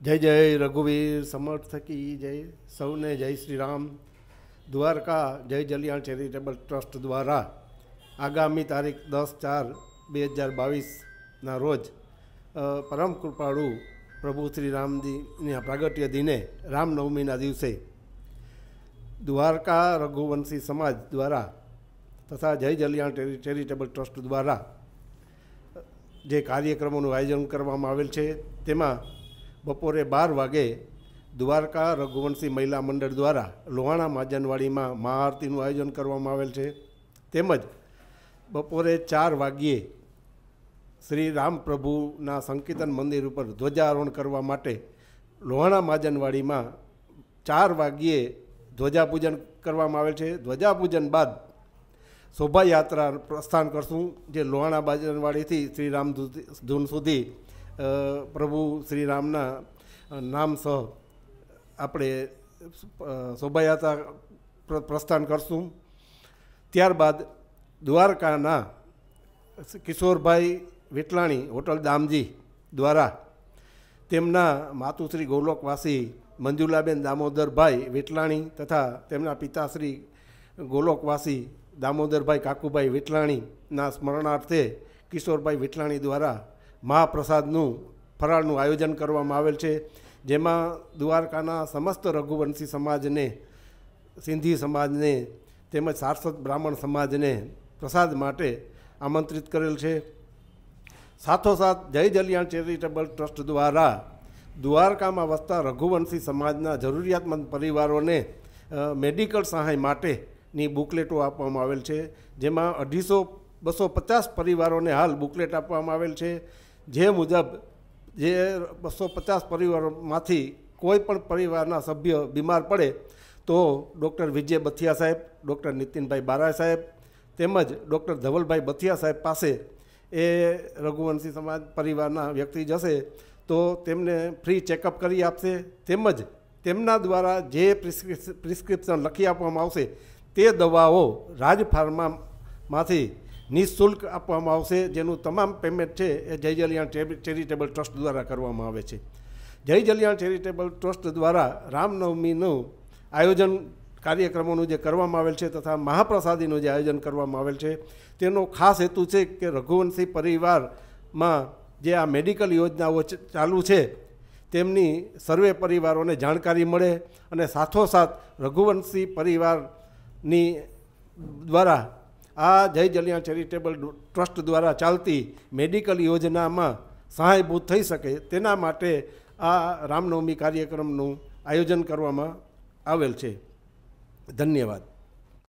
જય જય રઘુવીર સમર્થ થકી જય સૌને જય શ્રી રામ દ્વારકા જય જલિયાણ ચેરિટેબલ ટ્રસ્ટ દ્વારા આગામી તારીખ દસ ચાર બે હજાર બાવીસના રોજ પરમ કૃપાળુ પ્રભુ શ્રી રામજીના પ્રાગટ્ય દિને રામનવમીના દિવસે દ્વારકા રઘુવંશી સમાજ દ્વારા તથા જય જલિયાણ ચેરિટેબલ ટ્રસ્ટ દ્વારા જે કાર્યક્રમોનું આયોજન કરવામાં આવેલ છે તેમાં બપોરે બાર વાગે દ્વારકા રઘુવંશી મહિલા મંડળ દ્વારા લોહાણા માજનવાડીમાં મહાઆરતીનું આયોજન કરવામાં આવેલ છે તેમજ બપોરે ચાર વાગ્યે શ્રી રામપ્રભુના સંકીર્તન મંદિર ઉપર ધ્વજારોહણ કરવા માટે લોહાણા માજનવાડીમાં ચાર વાગ્યે ધ્વજાપૂજન કરવામાં આવેલ છે ધ્વજાપૂજન બાદ શોભાયાત્રા પ્રસ્થાન કરશું જે લોહાણા માજનવાડીથી શ્રી રામ ધૂન સુધી પ્રભુ શ્રી રામના નામ સહ આપણે શોભાયાત્રા પ્રસ્થાન કરશું ત્યારબાદ દ્વારકાના કિશોરભાઈ વિટલાણી હોટલ દામજી દ્વારા તેમના માતુશ્રી ગૌલોકવાસી મંજુલાબેન દામોદરભાઈ વિટલાણી તથા તેમના પિતાશ્રી ગોલોકવાસી દામોદરભાઈ કાકુભાઈ વિટલાણીના સ્મરણાર્થે કિશોરભાઈ વિટલાણી દ્વારા મહાપ્રસાદનું ફરાળનું આયોજન કરવામાં આવેલ છે જેમાં દ્વારકાના સમસ્ત રઘુવંશી સમાજને સિંધી સમાજને તેમજ સારસ્વત બ્રાહ્મણ સમાજને પ્રસાદ માટે આમંત્રિત કરેલ છે સાથોસાથ જય જલિયાણ ચેરિટેબલ ટ્રસ્ટ દ્વારા દ્વારકામાં વસતા રઘુવંશી સમાજના જરૂરિયાતમંદ પરિવારોને મેડિકલ સહાય માટેની બુકલેટો આપવામાં આવેલ છે જેમાં અઢીસો બસો પચાસ પરિવારોને હાલ બુકલેટ આપવામાં આવેલ છે જે મુજબ જે બસો પચાસ પરિવારોમાંથી કોઈ પણ પરિવારના સભ્ય બીમાર પડે તો ડૉક્ટર વિજય બથિયા સાહેબ ડૉક્ટર નીતિનભાઈ બારા સાહેબ તેમજ ડૉક્ટર ધવલભાઈ બથિયા સાહેબ પાસે એ રઘુવંશી સમાજ પરિવારના વ્યક્તિ જશે તો તેમને ફ્રી ચેકઅપ કરી આપશે તેમજ તેમના દ્વારા જે પ્રિસ્ક્રિપ્શન લખી આપવામાં આવશે તે દવાઓ રાજફાર્મામાંથી નિઃશુલ્ક આપવામાં આવશે જેનું તમામ પેમેન્ટ છે એ જય જલિયાણ ચેરિટેબલ ટ્રસ્ટ દ્વારા કરવામાં આવે છે જય જલિયાણ ચેરિટેબલ ટ્રસ્ટ દ્વારા રામનવમીનું આયોજન કાર્યક્રમોનું જે કરવામાં આવેલ છે તથા મહાપ્રસાદીનું જે આયોજન કરવામાં આવેલ છે તેનો ખાસ હેતુ છે કે રઘુવંશી પરિવારમાં જે આ મેડિકલ યોજનાઓ ચાલુ છે તેમની સર્વે પરિવારોને જાણકારી મળે અને સાથોસાથ રઘુવંશી પરિવારની દ્વારા આ જય જલિયા ચેરિટેબલ ટ્રસ્ટ દ્વારા ચાલતી મેડિકલ યોજનામાં સહાયભૂત થઈ શકે તેના માટે આ રામનવમી કાર્યક્રમનું આયોજન કરવામાં આવેલ છે ધન્યવાદ